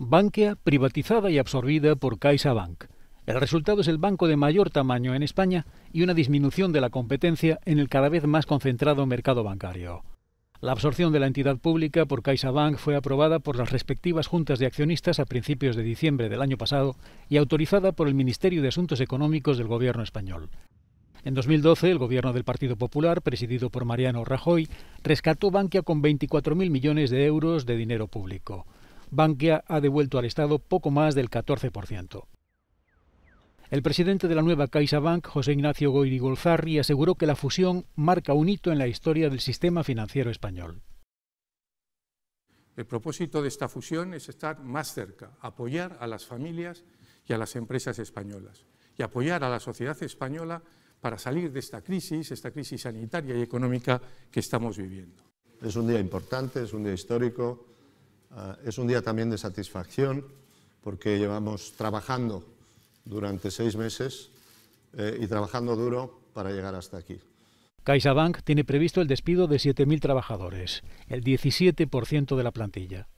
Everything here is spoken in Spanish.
Bankia privatizada y absorbida por CaixaBank. El resultado es el banco de mayor tamaño en España y una disminución de la competencia en el cada vez más concentrado mercado bancario. La absorción de la entidad pública por CaixaBank fue aprobada por las respectivas juntas de accionistas a principios de diciembre del año pasado y autorizada por el Ministerio de Asuntos Económicos del Gobierno español. En 2012, el gobierno del Partido Popular, presidido por Mariano Rajoy, rescató Bankia con 24.000 millones de euros de dinero público. Bankia ha devuelto al Estado poco más del 14%. El presidente de la nueva CaixaBank, José Ignacio Goyri-Golzarri, aseguró que la fusión marca un hito en la historia del sistema financiero español. El propósito de esta fusión es estar más cerca, apoyar a las familias y a las empresas españolas y apoyar a la sociedad española para salir de esta crisis, esta crisis sanitaria y económica que estamos viviendo. Es un día importante, es un día histórico, Ah, es un día también de satisfacción porque llevamos trabajando durante seis meses eh, y trabajando duro para llegar hasta aquí. CaixaBank tiene previsto el despido de 7.000 trabajadores, el 17% de la plantilla.